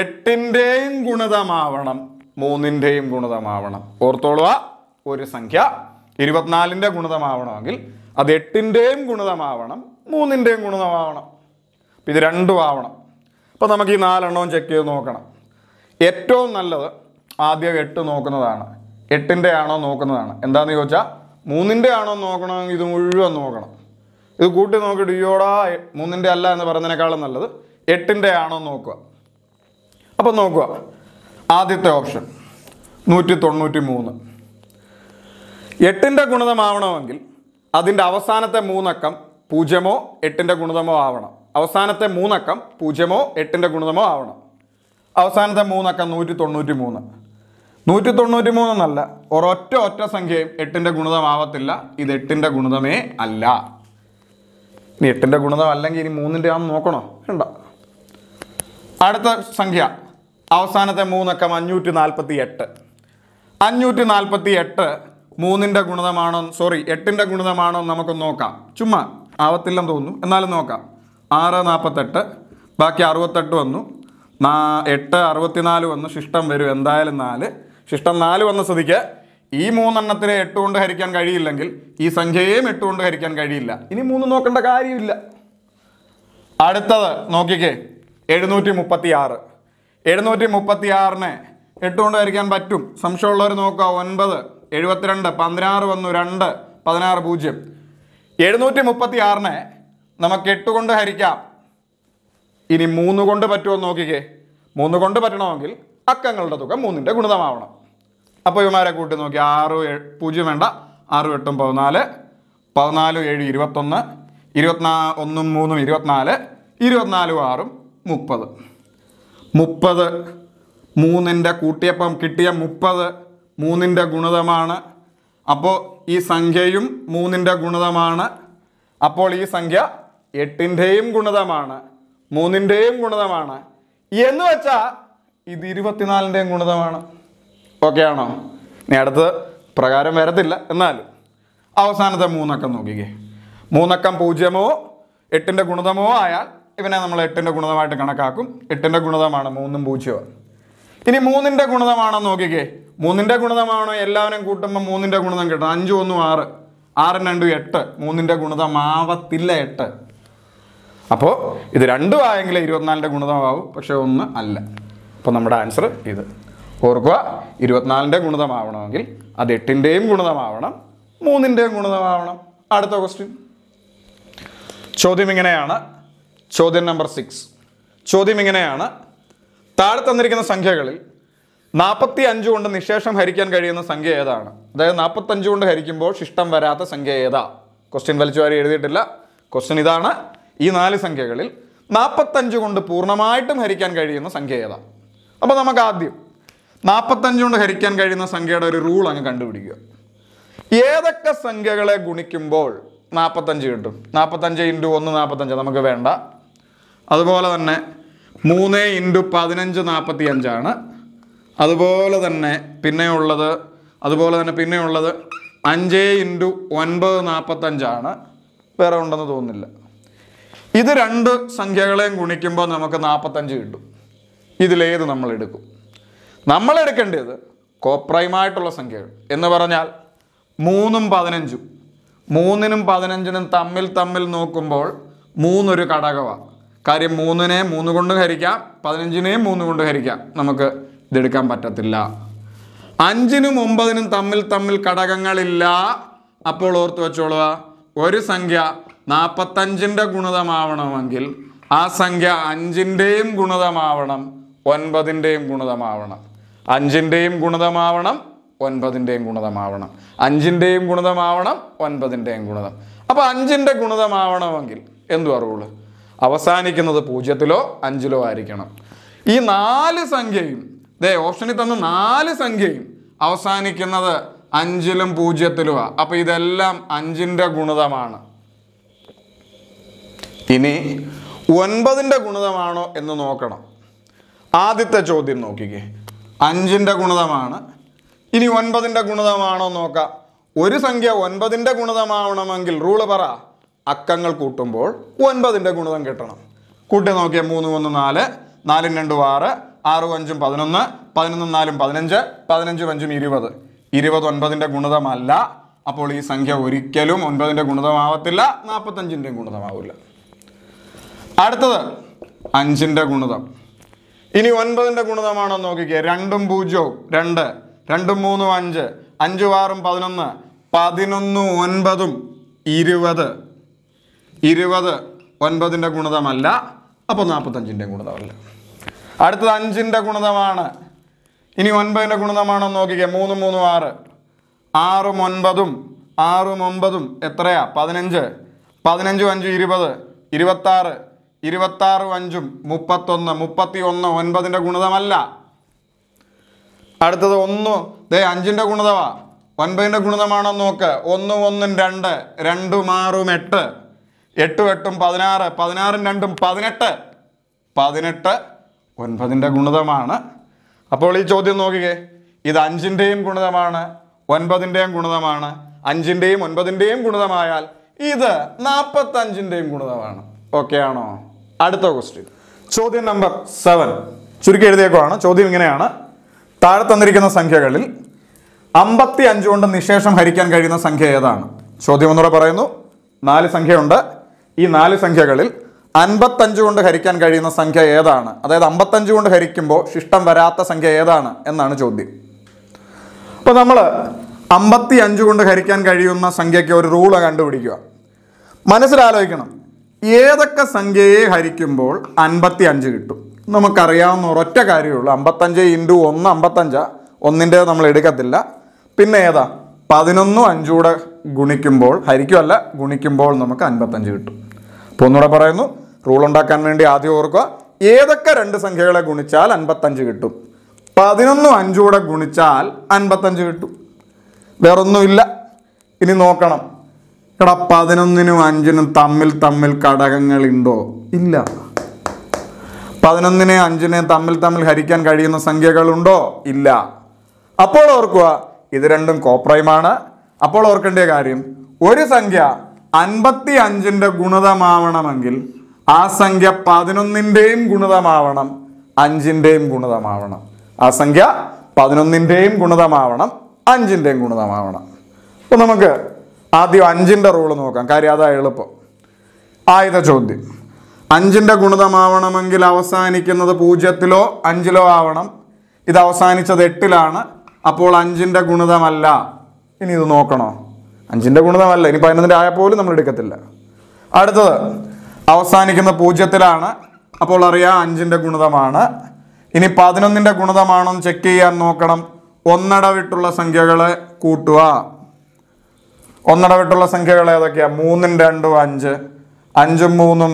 എട്ടിൻ്റെയും ഗുണിതമാവണം മൂന്നിൻ്റെയും ഗുണിതമാവണം ഓർത്തോളുക ഒരു സംഖ്യ ഇരുപത്തിനാലിൻ്റെ ഗുണിതമാവണമെങ്കിൽ അത് എട്ടിൻ്റെയും ഗുണിതമാവണം മൂന്നിൻ്റെയും ഗുണിതമാവണം അപ്പം ഇത് രണ്ടും ആവണം അപ്പം നമുക്ക് ഈ നാലെണ്ണവും ചെക്ക് ചെയ്ത് നോക്കണം ഏറ്റവും നല്ലത് ആദ്യം എട്ട് നോക്കുന്നതാണ് എട്ടിൻ്റെ ആണോ നോക്കുന്നതാണ് എന്താണെന്ന് ചോദിച്ചാൽ മൂന്നിൻ്റെ ആണോ നോക്കണമെങ്കിൽ ഇത് മുഴുവൻ നോക്കണം ഇത് കൂട്ടി നോക്കിയിട്ട് ഇയോടാ മൂന്നിൻ്റെ അല്ല എന്ന് പറയുന്നതിനേക്കാളും നല്ലത് എട്ടിൻ്റെ ആണോ നോക്കുക അപ്പം നോക്കുക ആദ്യത്തെ ഓപ്ഷൻ നൂറ്റി തൊണ്ണൂറ്റി മൂന്ന് എട്ടിൻ്റെ ഗുണിതമാവണമെങ്കിൽ അതിൻ്റെ അവസാനത്തെ മൂന്നക്കം പൂജ്യമോ എട്ടിൻ്റെ ഗുണിതമോ ആവണം അവസാനത്തെ മൂന്നക്കം പൂജ്യമോ എട്ടിൻ്റെ ഗുണിതമോ ആവണം അവസാനത്തെ മൂന്നക്കം നൂറ്റി തൊണ്ണൂറ്റി മൂന്ന് നൂറ്റി തൊണ്ണൂറ്റി മൂന്നെന്നല്ല ഒരൊറ്റ ഒറ്റ സംഖ്യയും എട്ടിൻ്റെ ഗുണിതമാവത്തില്ല ഇത് എട്ടിൻ്റെ ഗുണിതമേ അല്ല ഇനി എട്ടിൻ്റെ ഗുണിതം അല്ലെങ്കിൽ ഇനി മൂന്നിൻ്റെ ആണെന്ന് നോക്കണോ വേണ്ട അടുത്ത സംഖ്യ അവസാനത്തെ മൂന്നക്കം അഞ്ഞൂറ്റി നാൽപ്പത്തി എട്ട് അഞ്ഞൂറ്റി നാൽപ്പത്തി എട്ട് മൂന്നിൻ്റെ ഗുണിതമാണോ സോറി എട്ടിൻ്റെ ഗുണിതമാണോ നമുക്ക് നോക്കാം ചുമ്മാ ആവത്തില്ലെന്ന് തോന്നുന്നു എന്നാലും നോക്കാം ആറ് നാൽപ്പത്തെട്ട് ബാക്കി അറുപത്തെട്ട് വന്നു നാ എട്ട് അറുപത്തിനാല് വന്നു ശിഷ്ടം വരും എന്തായാലും നാല് ശിഷ്ടം നാല് വന്ന സ്ഥിതിക്ക് ഈ മൂന്നെണ്ണത്തിനെ എട്ട് കൊണ്ട് ഹരിക്കാൻ കഴിയില്ലെങ്കിൽ ഈ സംഖ്യയും എട്ട് കൊണ്ട് ഹരിക്കാൻ കഴിയില്ല ഇനി മൂന്ന് നോക്കേണ്ട കാര്യമില്ല അടുത്തത് നോക്കിക്കേ എഴുന്നൂറ്റി മുപ്പത്തി ആറ് എഴുന്നൂറ്റി മുപ്പത്തി ആറിന് എട്ട് കൊണ്ട് പറ്റും സംശയമുള്ളവർ നോക്കുക ഒൻപത് എഴുപത്തിരണ്ട് പതിനാറ് വന്നു രണ്ട് പതിനാറ് പൂജ്യം എഴുന്നൂറ്റി മുപ്പത്തി ആറിന് നമുക്ക് എട്ട് കൊണ്ട് ഹരിക്കാം ഇനി മൂന്ന് കൊണ്ട് പറ്റുമോ നോക്കിക്കേ മൂന്ന് കൊണ്ട് പറ്റണമെങ്കിൽ അക്കങ്ങളുടെ തുക മൂന്നിൻ്റെ ഗുണിതമാവണം അപ്പോൾ ഇവമാരെ കൂട്ടി നോക്കി ആറ് പൂജ്യം വേണ്ട ആറ് എട്ടും പതിനാല് പതിനാല് ഏഴ് ഇരുപത്തൊന്ന് ഇരുപത്തിനാ ഒന്നും മൂന്നും ഇരുപത്തിനാല് ഇരുപത്തിനാലും ആറും മുപ്പത് മുപ്പത് മൂന്നിൻ്റെ കൂട്ടിയപ്പം കിട്ടിയ മുപ്പത് മൂന്നിൻ്റെ ഗുണിതമാണ് അപ്പോൾ ഈ സംഖ്യയും മൂന്നിൻ്റെ ഗുണിതമാണ് അപ്പോൾ ഈ സംഖ്യ എട്ടിൻ്റെയും ഗുണിതമാണ് മൂന്നിൻ്റെയും ഗുണിതമാണ് എന്ന് വെച്ചാൽ ഇത് ഇരുപത്തിനാലിൻ്റെയും ഗുണിതമാണ് ഓക്കെ ആണോ ഇനി അടുത്ത് പ്രകാരം വരത്തില്ല എന്നാലും അവസാനത്തെ മൂന്നക്കം നോക്കിക്കേ മൂന്നക്കം പൂജ്യമോ എട്ടിൻ്റെ ഗുണിതമോ ആയാൽ ഇവനെ നമ്മൾ എട്ടിൻ്റെ ഗുണിതമായിട്ട് കണക്കാക്കും എട്ടിൻ്റെ ഗുണിതമാണ് മൂന്നും പൂജ്യവും ഇനി മൂന്നിൻ്റെ ഗുണിതമാണോ നോക്കിക്കേ മൂന്നിൻ്റെ ഗുണിതമാണോ എല്ലാവരും കൂട്ടുമ്പോൾ മൂന്നിൻ്റെ ഗുണിതം കിട്ടണം അഞ്ചും ഒന്നും ആറ് ആറും രണ്ടും എട്ട് മൂന്നിൻ്റെ ഗുണിതമാവത്തില്ല എട്ട് അപ്പോൾ ഇത് രണ്ടും ആയെങ്കിൽ ഇരുപത്തിനാലിൻ്റെ ഗുണിതമാവും പക്ഷേ ഒന്ന് അല്ല അപ്പോൾ നമ്മുടെ ആൻസർ ഇത് ഓർക്കുക ഇരുപത്തിനാലിൻ്റെ ഗുണിതമാവണമെങ്കിൽ അത് എട്ടിൻ്റെയും ഗുണിതമാവണം മൂന്നിൻ്റെയും ഗുണിതമാവണം അടുത്ത ക്വസ്റ്റ്യൻ ചോദ്യം ഇങ്ങനെയാണ് ചോദ്യം നമ്പർ സിക്സ് ചോദ്യം ഇങ്ങനെയാണ് താഴെ തന്നിരിക്കുന്ന സംഖ്യകളിൽ നാൽപ്പത്തി അഞ്ച് കൊണ്ട് നിശേഷം ഹരിക്കാൻ കഴിയുന്ന സംഖ്യ ഏതാണ് അതായത് നാൽപ്പത്തഞ്ച് കൊണ്ട് ഹരിക്കുമ്പോൾ ശിഷ്ടം വരാത്ത സംഖ്യ ഏതാ ക്വസ്റ്റ്യൻ വലിച്ചുവാരി എഴുതിയിട്ടില്ല ക്വസ്റ്റ്യൻ ഇതാണ് ഈ നാല് സംഖ്യകളിൽ നാൽപ്പത്തഞ്ച് കൊണ്ട് പൂർണ്ണമായിട്ടും ഹരിക്കാൻ കഴിയുന്ന സംഖ്യ ഏതാ അപ്പോൾ നമുക്ക് ആദ്യം നാൽപ്പത്തഞ്ച് കൊണ്ട് ഹരിക്കാൻ കഴിയുന്ന സംഖ്യയുടെ ഒരു റൂൾ അങ്ങ് കണ്ടുപിടിക്കുക ഏതൊക്കെ സംഖ്യകളെ ഗുണിക്കുമ്പോൾ നാൽപ്പത്തഞ്ച് കിട്ടും നാൽപ്പത്തഞ്ച് ഇൻറ്റു ഒന്ന് നാൽപ്പത്തഞ്ച് നമുക്ക് വേണ്ട അതുപോലെ തന്നെ മൂന്ന് ഇൻറ്റു പതിനഞ്ച് നാൽപ്പത്തി അഞ്ചാണ് അതുപോലെ തന്നെ പിന്നെയുള്ളത് അതുപോലെ തന്നെ പിന്നെയുള്ളത് അഞ്ച് ഇൻറ്റു ഒൻപത് നാൽപ്പത്തഞ്ചാണ് വേറെ ഉണ്ടെന്ന് തോന്നുന്നില്ല ഇത് രണ്ട് സംഖ്യകളെയും ഗുണിക്കുമ്പോൾ നമുക്ക് നാൽപ്പത്തഞ്ച് കിട്ടും ഇതിലേത് നമ്മൾ എടുക്കും നമ്മൾ എടുക്കേണ്ടത് കോപ്രൈമായിട്ടുള്ള സംഖ്യകൾ എന്ന് പറഞ്ഞാൽ മൂന്നും പതിനഞ്ചും മൂന്നിനും പതിനഞ്ചിനും തമ്മിൽ തമ്മിൽ നോക്കുമ്പോൾ മൂന്നൊരു ഘടകമാണ് കാര്യം മൂന്നിനെ മൂന്ന് കൊണ്ട് ഹരിക്കാം പതിനഞ്ചിനെയും മൂന്ന് കൊണ്ട് ഹരിക്കാം നമുക്ക് ഇതെടുക്കാൻ പറ്റത്തില്ല അഞ്ചിനും ഒമ്പതിനും തമ്മിൽ തമ്മിൽ ഘടകങ്ങളില്ല അപ്പോൾ ഓർത്ത് വെച്ചോളുക ഒരു സംഖ്യ നാൽപ്പത്തഞ്ചിൻ്റെ ഗുണിതമാവണമെങ്കിൽ ആ സംഖ്യ അഞ്ചിൻ്റെയും ഗുണിതമാവണം ഒൻപതിൻ്റെയും ഗുണിതമാവണം അഞ്ചിൻ്റെയും ഗുണിതമാവണം ഒൻപതിൻ്റെയും ഗുണിതമാവണം അഞ്ചിൻ്റെയും ഗുണിതമാവണം ഒൻപതിൻ്റെയും ഗുണിതം അപ്പോൾ അഞ്ചിൻ്റെ ഗുണിതമാവണമെങ്കിൽ എന്തു അറിവുള്ളൂ അവസാനിക്കുന്നത് പൂജ്യത്തിലോ അഞ്ചിലോ ആയിരിക്കണം ഈ നാല് സംഖ്യയും ദേ ഓപ്ഷനിൽ തന്ന നാല് സംഖ്യയും അവസാനിക്കുന്നത് അഞ്ചിലും ആ അപ്പോൾ ഇതെല്ലാം അഞ്ചിൻ്റെ ഗുണിതമാണ് ഇനി ഒൻപതിൻ്റെ ഗുണിതമാണോ എന്ന് നോക്കണം ആദ്യത്തെ ചോദ്യം നോക്കിക്കേ അഞ്ചിൻ്റെ ഗുണിതമാണ് ഇനി ഒൻപതിൻ്റെ ഗുണിതമാണോ നോക്കാം ഒരു സംഖ്യ ഒൻപതിൻ്റെ ഗുണിതമാവണമെങ്കിൽ റൂള് പറ അക്കങ്ങൾ കൂട്ടുമ്പോൾ ഒൻപതിൻ്റെ ഗുണിതം കിട്ടണം കൂട്ടി നോക്കിയാൽ മൂന്ന് മൂന്ന് നാല് നാലും രണ്ടും ആറ് ആറും അഞ്ചും പതിനൊന്ന് പതിനൊന്നും നാലും പതിനഞ്ച് പതിനഞ്ചും അഞ്ചും ഇരുപത് ഇരുപത് ഒൻപതിൻ്റെ ഗുണിതമല്ല അപ്പോൾ ഈ സംഖ്യ ഒരിക്കലും ഒൻപതിൻ്റെ ഗുണിതമാവത്തില്ല നാൽപ്പത്തഞ്ചിൻ്റെ ഗുണിതമാവില്ല അടുത്തത് അഞ്ചിൻ്റെ ഗുണിതം ഇനി ഒൻപതിൻ്റെ ഗുണിതമാണോ നോക്കിക്കുക രണ്ടും പൂജ്യവും രണ്ട് രണ്ടും മൂന്നും അഞ്ച് അഞ്ചും ആറും പതിനൊന്ന് പതിനൊന്നും ഒൻപതും ഇരുപത് ഇരുപത് ഒൻപതിൻ്റെ ഗുണിതമല്ല അപ്പോൾ നാൽപ്പത്തഞ്ചിൻ്റെ ഗുണിതമല്ല അടുത്തത് അഞ്ചിൻ്റെ ഗുണിതമാണ് ഇനി ഒൻപതിൻ്റെ ഗുണിതമാണോ നോക്കിക്കുക മൂന്നും മൂന്നും ആറ് ആറും ഒൻപതും ആറും ഒമ്പതും എത്രയാ പതിനഞ്ച് പതിനഞ്ചും അഞ്ചും ഇരുപത് ഇരുപത്താറ് ഇരുപത്താറും അഞ്ചും മുപ്പത്തൊന്ന് മുപ്പത്തി ഒന്ന് ഒൻപതിൻ്റെ ഗുണിതമല്ല അടുത്തത് ഒന്ന് ദേ അഞ്ചിൻ്റെ ഗുണിതമാണ് ഒൻപതിൻ്റെ ഗുണിതമാണോ നോക്ക് ഒന്നും ഒന്നും രണ്ട് രണ്ടും ആറും എട്ട് എട്ടും എട്ടും പതിനാറ് പതിനാറും രണ്ടും പതിനെട്ട് പതിനെട്ട് ഒൻപതിൻ്റെ ഗുണിതമാണ് അപ്പോൾ ഈ ചോദ്യം നോക്കിക്കേ ഇത് അഞ്ചിൻ്റെയും ഗുണിതമാണ് ഒൻപതിൻ്റെയും ഗുണിതമാണ് അഞ്ചിൻ്റെയും ഒൻപതിൻ്റെയും ഗുണിതമായാൽ ഇത് നാൽപ്പത്തഞ്ചിൻ്റെയും ഗുണിതമാണ് ഓക്കെ ആണോ അടുത്ത ക്വസ്റ്റ്യൻ ചോദ്യം നമ്പർ സെവൻ ചുരുക്കി എഴുതിയേക്കുവാണ് ചോദ്യം ഇങ്ങനെയാണ് താഴെ തന്നിരിക്കുന്ന സംഖ്യകളിൽ അമ്പത്തി അഞ്ചുകൊണ്ട് കൊണ്ട് നിശേഷം ഹരിക്കാൻ കഴിയുന്ന സംഖ്യ ഏതാണ് ചോദ്യം ഒന്നുകൂടെ പറയുന്നു നാല് സംഖ്യയുണ്ട് ഈ നാല് സംഖ്യകളിൽ അൻപത്തഞ്ച് കൊണ്ട് ഹരിക്കാൻ കഴിയുന്ന സംഖ്യ ഏതാണ് അതായത് അമ്പത്തഞ്ച് കൊണ്ട് ഹരിക്കുമ്പോൾ ശിഷ്ടം വരാത്ത സംഖ്യ ഏതാണ് എന്നാണ് ചോദ്യം അപ്പോൾ നമ്മൾ അമ്പത്തി അഞ്ച് കൊണ്ട് ഹരിക്കാൻ കഴിയുന്ന സംഖ്യയ്ക്ക് ഒരു റൂള് കണ്ടുപിടിക്കുക മനസ്സിലാലോചിക്കണം ഏതൊക്കെ സംഖ്യയെ ഹരിക്കുമ്പോൾ അൻപത്തി അഞ്ച് കിട്ടും നമുക്കറിയാവുന്ന ഒരൊറ്റ കാര്യമുള്ളൂ അമ്പത്തഞ്ച് ഇൻറ്റു ഒന്ന് അമ്പത്തഞ്ചാ ഒന്നിൻ്റെ നമ്മൾ എടുക്കത്തില്ല പിന്നെ ഏതാ പതിനൊന്നും അഞ്ചുകൂടെ ഗുണിക്കുമ്പോൾ ഹരിക്കുമല്ല ഗുണിക്കുമ്പോൾ നമുക്ക് അൻപത്തഞ്ച് കിട്ടും അപ്പോൾ ഒന്നുകൂടെ പറയുന്നു റൂൾ ഉണ്ടാക്കാൻ വേണ്ടി ആദ്യം ഓർക്കുക ഏതൊക്കെ രണ്ട് സംഖ്യകളെ ഗുണിച്ചാൽ അൻപത്തഞ്ച് കിട്ടും പതിനൊന്നും അഞ്ചുകൂടെ ഗുണിച്ചാൽ അൻപത്തഞ്ച് കിട്ടും വേറൊന്നുമില്ല ഇനി നോക്കണം എടാ പതിനൊന്നിനും അഞ്ചിനും തമ്മിൽ തമ്മിൽ ഘടകങ്ങളുണ്ടോ ഇല്ല പതിനൊന്നിനെ അഞ്ചിനെ തമ്മിൽ തമ്മിൽ ഹരിക്കാൻ കഴിയുന്ന സംഖ്യകളുണ്ടോ ഇല്ല അപ്പോൾ ഓർക്കുക ഇത് രണ്ടും കോപ്രൈമാണ് അപ്പോൾ ഓർക്കേണ്ട കാര്യം ഒരു സംഖ്യ അൻപത്തി അഞ്ചിൻ്റെ ഗുണിതമാവണമെങ്കിൽ ആ സംഖ്യ പതിനൊന്നിൻ്റെയും ഗുണിതമാവണം അഞ്ചിൻ്റെയും ഗുണിതമാവണം ആ സംഖ്യ പതിനൊന്നിൻ്റെയും ഗുണിതമാവണം അഞ്ചിൻ്റെയും ഗുണിതമാവണം അപ്പോൾ നമുക്ക് ആദ്യം അഞ്ചിൻ്റെ റൂള് നോക്കാം കാര്യം അതാ എളുപ്പം ആയുധ ചോദ്യം അഞ്ചിൻ്റെ ഗുണിതമാവണമെങ്കിൽ അവസാനിക്കുന്നത് പൂജ്യത്തിലോ അഞ്ചിലോ ആവണം ഇത് അവസാനിച്ചത് എട്ടിലാണ് അപ്പോൾ അഞ്ചിൻ്റെ ഗുണിതമല്ല ഇനി ഇത് നോക്കണോ അഞ്ചിൻ്റെ ഗുണിതമല്ല ഇനി പതിനൊന്നിൻ്റെ ആയ പോലും നമ്മൾ എടുക്കത്തില്ല അടുത്തത് അവസാനിക്കുന്ന പൂജ്യത്തിലാണ് അപ്പോൾ അറിയാം അഞ്ചിൻ്റെ ഗുണിതമാണ് ഇനി പതിനൊന്നിൻ്റെ എന്ന് ചെക്ക് ചെയ്യാൻ നോക്കണം ഒന്നടവിട്ടുള്ള സംഖ്യകളെ കൂട്ടുക ഒന്നടവിട്ടുള്ള സംഖ്യകൾ ഏതൊക്കെയാണ് മൂന്നും രണ്ടും അഞ്ച് അഞ്ചും മൂന്നും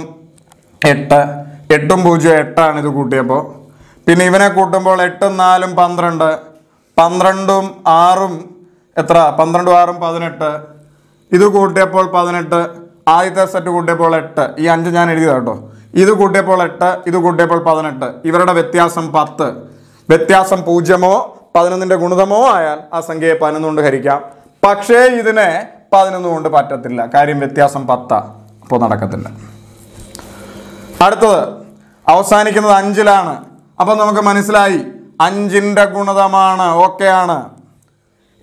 എട്ട് എട്ടും പൂജ്യം എട്ടാണ് ഇത് കൂട്ടിയപ്പോൾ പിന്നെ ഇവനെ കൂട്ടുമ്പോൾ എട്ടും നാലും പന്ത്രണ്ട് പന്ത്രണ്ടും ആറും എത്ര പന്ത്രണ്ട് ആറും പതിനെട്ട് ഇത് കൂട്ടിയപ്പോൾ പതിനെട്ട് ആദ്യത്തെ സെറ്റ് കൂട്ടിയപ്പോൾ എട്ട് ഈ അഞ്ച് ഞാൻ എഴുതിയത് കേട്ടോ ഇത് കൂട്ടിയപ്പോൾ എട്ട് ഇത് കൂട്ടിയപ്പോൾ പതിനെട്ട് ഇവരുടെ വ്യത്യാസം പത്ത് വ്യത്യാസം പൂജ്യമോ പതിനൊന്നിൻ്റെ ഗുണിതമോ ആയാൽ ആ സംഖ്യയെ പതിനൊന്ന് കൊണ്ട് ഹരിക്കാം പക്ഷേ ഇതിനെ പതിനൊന്ന് കൊണ്ട് പറ്റത്തില്ല കാര്യം വ്യത്യാസം പത്താ അപ്പോൾ നടക്കത്തില്ല അടുത്തത് അവസാനിക്കുന്നത് അഞ്ചിലാണ് അപ്പം നമുക്ക് മനസ്സിലായി അഞ്ചിൻ്റെ ഗുണിതമാണ് ഓക്കെയാണ്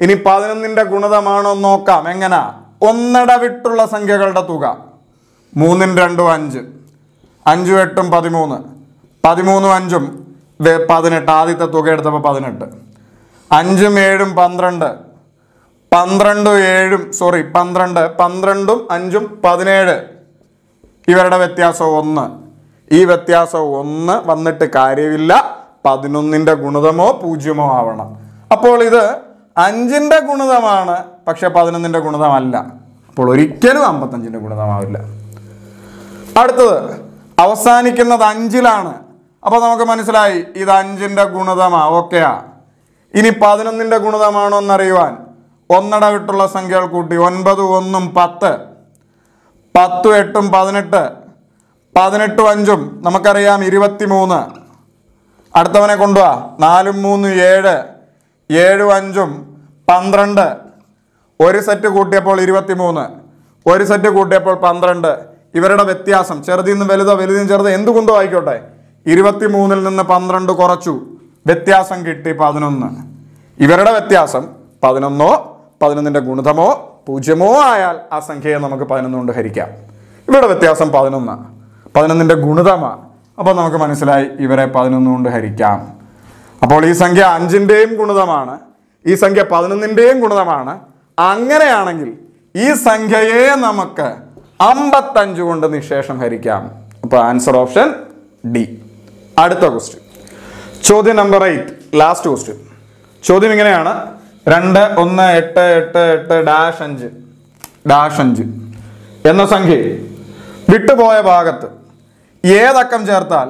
ഇനി പതിനൊന്നിൻ്റെ ഗുണിതമാണോ നോക്കാം എങ്ങനെ ഒന്നിടവിട്ടുള്ള സംഖ്യകളുടെ തുക മൂന്നും രണ്ടും അഞ്ച് അഞ്ചും എട്ടും പതിമൂന്ന് പതിമൂന്നും അഞ്ചും പതിനെട്ട് ആദ്യത്തെ തുക എടുത്തപ്പോൾ പതിനെട്ട് അഞ്ചും ഏഴും പന്ത്രണ്ട് പന്ത്രണ്ടും ഏഴും സോറി പന്ത്രണ്ട് പന്ത്രണ്ടും അഞ്ചും പതിനേഴ് ഇവരുടെ വ്യത്യാസം ഒന്ന് ഈ വ്യത്യാസം ഒന്ന് വന്നിട്ട് കാര്യമില്ല പതിനൊന്നിൻ്റെ ഗുണിതമോ പൂജ്യമോ ആവണം അപ്പോൾ ഇത് അഞ്ചിൻ്റെ ഗുണിതമാണ് പക്ഷെ പതിനൊന്നിൻ്റെ ഗുണിതമല്ല അപ്പോൾ ഒരിക്കലും അമ്പത്തഞ്ചിൻ്റെ ഗുണിതമാവില്ല അടുത്തത് അവസാനിക്കുന്നത് അഞ്ചിലാണ് അപ്പോൾ നമുക്ക് മനസ്സിലായി ഇത് അഞ്ചിൻ്റെ ഗുണിതമാണ് ഓക്കെയാ ഇനി പതിനൊന്നിൻ്റെ ഗുണിതമാണോ എന്നറിയുവാൻ ഒന്നടവിട്ടുള്ള സംഖ്യകൾ കൂട്ടി ഒൻപത് ഒന്നും പത്ത് പത്തും എട്ടും പതിനെട്ട് പതിനെട്ടും അഞ്ചും നമുക്കറിയാം ഇരുപത്തി മൂന്ന് അടുത്തവനെ കൊണ്ടുപോവാ നാലും മൂന്നും ഏഴ് ഏഴും അഞ്ചും പന്ത്രണ്ട് ഒരു സെറ്റ് കൂട്ടിയപ്പോൾ ഇരുപത്തിമൂന്ന് ഒരു സെറ്റ് കൂട്ടിയപ്പോൾ പന്ത്രണ്ട് ഇവരുടെ വ്യത്യാസം ചെറുതിൽ നിന്ന് വലുതോ വലുതിൽ നിന്ന് ചെറുതോ എന്ത് കുന്തോ ആയിക്കോട്ടെ മൂന്നിൽ നിന്ന് പന്ത്രണ്ട് കുറച്ചു വ്യത്യാസം കിട്ടി പതിനൊന്ന് ഇവരുടെ വ്യത്യാസം പതിനൊന്നോ പതിനൊന്നിൻ്റെ ഗുണിതമോ പൂജ്യമോ ആയാൽ ആ സംഖ്യയെ നമുക്ക് പതിനൊന്ന് കൊണ്ട് ഹരിക്കാം ഇവരുടെ വ്യത്യാസം പതിനൊന്ന് പതിനൊന്നിൻ്റെ ഗുണിതമാണ് അപ്പോൾ നമുക്ക് മനസ്സിലായി ഇവരെ പതിനൊന്ന് കൊണ്ട് ഹരിക്കാം അപ്പോൾ ഈ സംഖ്യ അഞ്ചിൻ്റെയും ഗുണിതമാണ് ഈ സംഖ്യ പതിനൊന്നിൻ്റെയും ഗുണിതമാണ് അങ്ങനെയാണെങ്കിൽ ഈ സംഖ്യയെ നമുക്ക് അമ്പത്തഞ്ച് കൊണ്ട് നിശേഷം ഹരിക്കാം അപ്പോൾ ആൻസർ ഓപ്ഷൻ ഡി അടുത്ത ക്വസ്റ്റ്യൻ ചോദ്യം നമ്പർ എയ്റ്റ് ലാസ്റ്റ് ക്വസ്റ്റ്യൻ ചോദ്യം ഇങ്ങനെയാണ് രണ്ട് ഒന്ന് എട്ട് എട്ട് എട്ട് ഡാഷ് അഞ്ച് ഡാഷ് അഞ്ച് എന്ന സംഖ്യയിൽ വിട്ടുപോയ ഭാഗത്ത് ഏതക്കം ചേർത്താൽ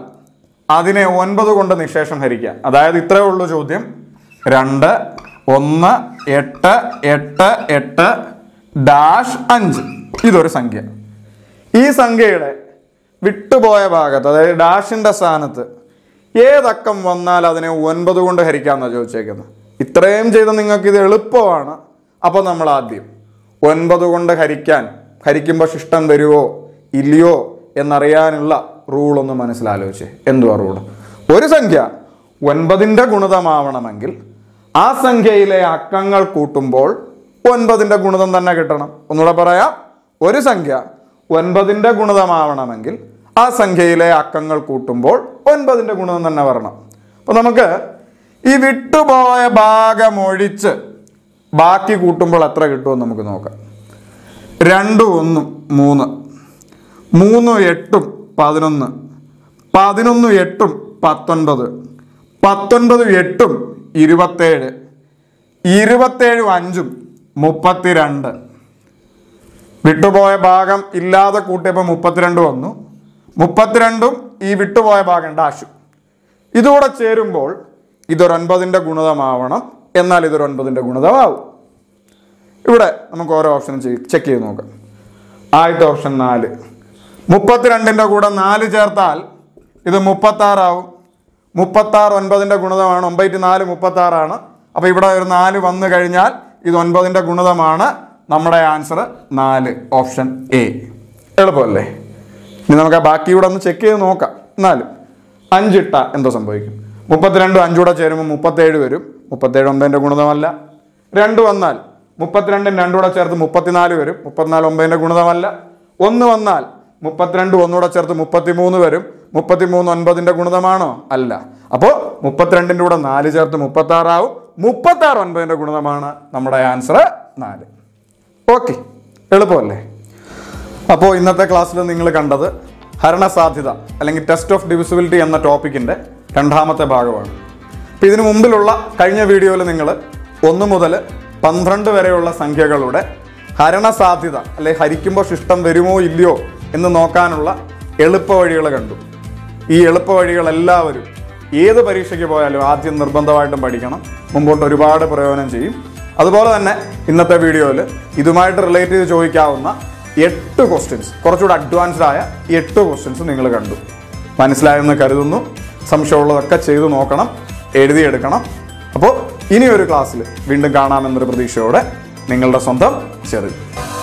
അതിനെ ഒൻപത് കൊണ്ട് നിശേഷം ഹരിക്കുക അതായത് ഇത്രയേ ഉള്ളൂ ചോദ്യം രണ്ട് ഒന്ന് എട്ട് എട്ട് എട്ട് ഡാഷ് അഞ്ച് ഇതൊരു സംഖ്യ ഈ സംഖ്യയുടെ വിട്ടുപോയ ഭാഗത്ത് അതായത് ഡാഷിൻ്റെ സ്ഥാനത്ത് ഏതക്കം വന്നാൽ അതിനെ ഒൻപത് കൊണ്ട് ഹരിക്കാമെന്നാണ് ചോദിച്ചേക്കുന്നത് ഇത്രയും ചെയ്ത് നിങ്ങൾക്ക് ഇത് എളുപ്പമാണ് അപ്പോൾ നമ്മൾ ആദ്യം ഒൻപത് കൊണ്ട് ഹരിക്കാൻ ഹരിക്കുമ്പോൾ ശിഷ്ടം വരുമോ ഇല്ലയോ എന്നറിയാനുള്ള റൂളൊന്ന് മനസ്സിലാലോചിച്ച് എന്തുവാ റൂൾ ഒരു സംഖ്യ ഒൻപതിൻ്റെ ഗുണിതമാവണമെങ്കിൽ ആ സംഖ്യയിലെ അക്കങ്ങൾ കൂട്ടുമ്പോൾ ഒൻപതിൻ്റെ ഗുണിതം തന്നെ കിട്ടണം ഒന്നുകൂടെ പറയാം ഒരു സംഖ്യ ഒൻപതിൻ്റെ ഗുണിതമാവണമെങ്കിൽ ആ സംഖ്യയിലെ അക്കങ്ങൾ കൂട്ടുമ്പോൾ ഒൻപതിൻ്റെ ഗുണിതം തന്നെ വരണം അപ്പോൾ നമുക്ക് ഈ വിട്ടുപോയ ഭാഗമൊഴിച്ച് ബാക്കി കൂട്ടുമ്പോൾ എത്ര കിട്ടുമെന്ന് നമുക്ക് നോക്കാം രണ്ടും ഒന്നും മൂന്ന് മൂന്നും എട്ടും പതിനൊന്ന് പതിനൊന്ന് എട്ടും പത്തൊൻപത് പത്തൊൻപത് എട്ടും ഇരുപത്തേഴ് ഇരുപത്തേഴ് അഞ്ചും മുപ്പത്തിരണ്ട് വിട്ടുപോയ ഭാഗം ഇല്ലാതെ കൂട്ടിയപ്പോൾ മുപ്പത്തിരണ്ട് വന്നു മുപ്പത്തിരണ്ടും ഈ വിട്ടുപോയ ഭാഗം ഡാഷും ഇതുകൂടെ ചേരുമ്പോൾ ഇതൊരൊൻപതിൻ്റെ ഗുണിതമാവണം എന്നാൽ ഇതൊരൊൻപതിൻ്റെ ഗുണിതമാവും ഇവിടെ നമുക്ക് ഓരോ ഓപ്ഷനും ചെക്ക് ചെയ്ത് നോക്കാം ആദ്യത്തെ ഓപ്ഷൻ നാല് മുപ്പത്തിരണ്ടിൻ്റെ കൂടെ നാല് ചേർത്താൽ ഇത് മുപ്പത്താറാവും മുപ്പത്താറ് ഒൻപതിൻ്റെ ഗുണിതമാണ് ഒമ്പത്തി നാല് മുപ്പത്താറാണ് അപ്പോൾ ഇവിടെ ഒരു നാല് വന്നു കഴിഞ്ഞാൽ ഇത് ഒൻപതിൻ്റെ ഗുണിതമാണ് നമ്മുടെ ആൻസർ നാല് ഓപ്ഷൻ എ എളുപ്പമല്ലേ ഇനി നമുക്ക് ആ ബാക്കി കൂടെ ഒന്ന് ചെക്ക് ചെയ്ത് നോക്കാം എന്നാലും അഞ്ചിട്ട എന്തോ സംഭവിക്കും മുപ്പത്തിരണ്ടും അഞ്ചൂടെ ചേരുമ്പോൾ മുപ്പത്തേഴ് വരും മുപ്പത്തേഴ് ഒമ്പതിൻ്റെ ഗുണിതമല്ല രണ്ട് വന്നാൽ മുപ്പത്തിരണ്ടും രണ്ടുകൂടെ ചേർത്ത് മുപ്പത്തിനാല് വരും മുപ്പത്തിനാല് ഒമ്പതിൻ്റെ ഗുണിതമല്ല ഒന്ന് വന്നാൽ മുപ്പത്തിരണ്ട് ഒന്നുകൂടെ ചേർത്ത് മുപ്പത്തിമൂന്ന് വരും മുപ്പത്തിമൂന്ന് ഒൻപതിൻ്റെ ഗുണിതമാണോ അല്ല അപ്പോൾ മുപ്പത്തിരണ്ടിൻ്റെ കൂടെ നാല് ചേർത്ത് മുപ്പത്താറാവും മുപ്പത്താറ് ഒൻപതിൻ്റെ ഗുണിതമാണ് നമ്മുടെ ആൻസർ നാല് ഓക്കെ എളുപ്പമല്ലേ അപ്പോൾ ഇന്നത്തെ ക്ലാസ്സിൽ നിങ്ങൾ കണ്ടത് ഹരണസാധ്യത അല്ലെങ്കിൽ ടെസ്റ്റ് ഓഫ് ഡിവിസിബിലിറ്റി എന്ന ടോപ്പിക്കിൻ്റെ രണ്ടാമത്തെ ഭാഗമാണ് അപ്പോൾ ഇതിനു മുമ്പിലുള്ള കഴിഞ്ഞ വീഡിയോയിൽ നിങ്ങൾ ഒന്ന് മുതൽ പന്ത്രണ്ട് വരെയുള്ള സംഖ്യകളുടെ ഹരണസാധ്യത അല്ലെ ഹരിക്കുമ്പോൾ ശിഷ്ടം വരുമോ ഇല്ലയോ എന്ന് നോക്കാനുള്ള എളുപ്പ കണ്ടു ഈ എളുപ്പ വഴികൾ ഏത് പരീക്ഷയ്ക്ക് പോയാലും ആദ്യം നിർബന്ധമായിട്ടും പഠിക്കണം മുമ്പോട്ട് ഒരുപാട് പ്രയോജനം ചെയ്യും അതുപോലെ തന്നെ ഇന്നത്തെ വീഡിയോയിൽ ഇതുമായിട്ട് റിലേറ്റ് ചെയ്ത് ചോദിക്കാവുന്ന എട്ട് ക്വസ്റ്റ്യൻസ് കുറച്ചുകൂടെ അഡ്വാൻസ്ഡ് ആയ എട്ട് ക്വസ്റ്റ്യൻസ് നിങ്ങൾ കണ്ടു മനസ്സിലായെന്ന് കരുതുന്നു സംശയമുള്ളതൊക്കെ ചെയ്തു നോക്കണം എഴുതിയെടുക്കണം അപ്പോൾ ഇനിയൊരു ക്ലാസ്സിൽ വീണ്ടും കാണാമെന്നൊരു പ്രതീക്ഷയോടെ നിങ്ങളുടെ സ്വന്തം ചെറിയ